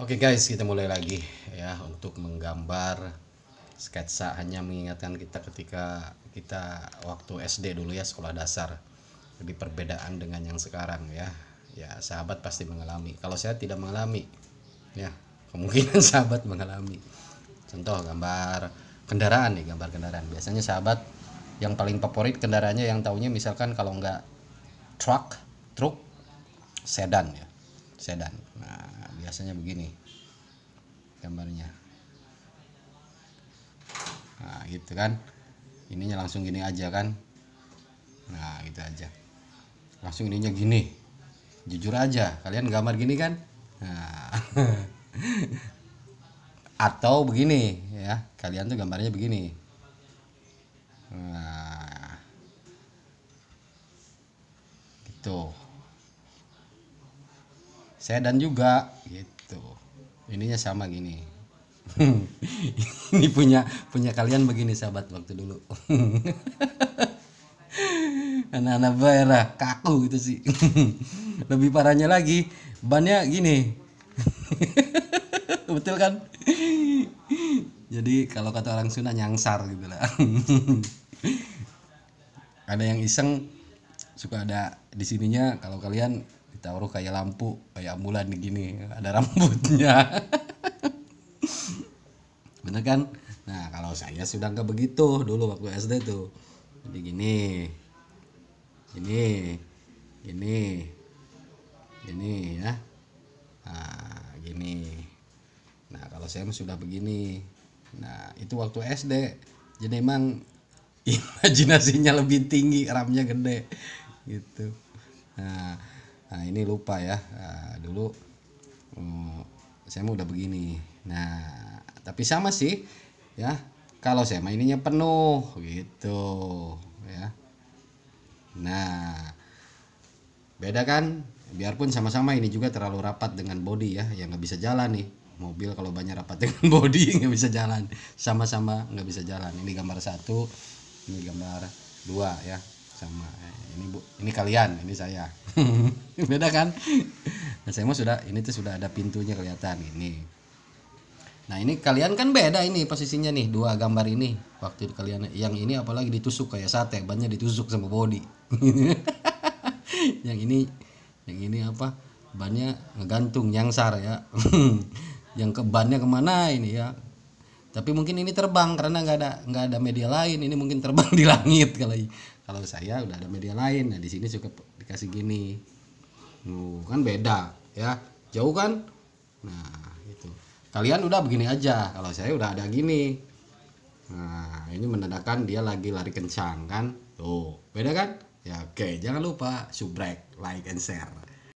Oke okay guys, kita mulai lagi ya untuk menggambar sketsa hanya mengingatkan kita ketika kita waktu SD dulu ya sekolah dasar. Jadi perbedaan dengan yang sekarang ya. Ya, sahabat pasti mengalami. Kalau saya tidak mengalami ya, kemungkinan sahabat mengalami. Contoh gambar kendaraan nih, gambar kendaraan. Biasanya sahabat yang paling favorit kendaraannya yang tahunya misalkan kalau enggak truck, truk, sedan ya. Sedan. Nah, biasanya begini gambarnya nah gitu kan ininya langsung gini aja kan nah gitu aja langsung ininya gini jujur aja kalian gambar gini kan nah atau begini ya kalian tuh gambarnya begini nah gitu sedan juga gitu ininya sama gini ini punya punya kalian begini sahabat waktu dulu anak-anak daerah kaku gitu sih lebih parahnya lagi bannya gini betul kan jadi kalau kata orang Sunda nyangsar gitu lah ada yang iseng suka ada di sininya kalau kalian ditaruh kayak lampu kayak ambulan gini ada rambutnya bener kan nah kalau saya sudah nggak begitu dulu waktu SD tuh jadi gini ini ini gini ya nah gini nah kalau saya sudah begini nah itu waktu SD jadi emang imajinasinya lebih tinggi ramnya gede gitu nah nah ini lupa ya nah, dulu mm, saya mau udah begini nah tapi sama sih ya kalau saya mainnya penuh gitu ya nah beda kan biarpun sama-sama ini juga terlalu rapat dengan body ya yang nggak bisa jalan nih mobil kalau banyak rapat dengan body nggak bisa jalan sama-sama nggak bisa jalan ini gambar satu ini gambar dua ya sama eh, ini bu ini kalian ini saya beda kan nah, saya mah sudah ini tuh sudah ada pintunya kelihatan ini nah ini kalian kan beda ini posisinya nih dua gambar ini waktu kalian yang ini apalagi ditusuk kayak sate bannya ditusuk sama body yang ini yang ini apa bannya ngegantung nyangsar ya yang ke bannya kemana ini ya tapi mungkin ini terbang karena nggak ada nggak ada media lain ini mungkin terbang di langit kalau kalau saya udah ada media lain nah di sini suka dikasih gini uh, kan beda ya jauh kan nah itu kalian udah begini aja kalau saya udah ada gini nah ini menandakan dia lagi lari kencang kan tuh beda kan ya oke okay. jangan lupa subrek like and share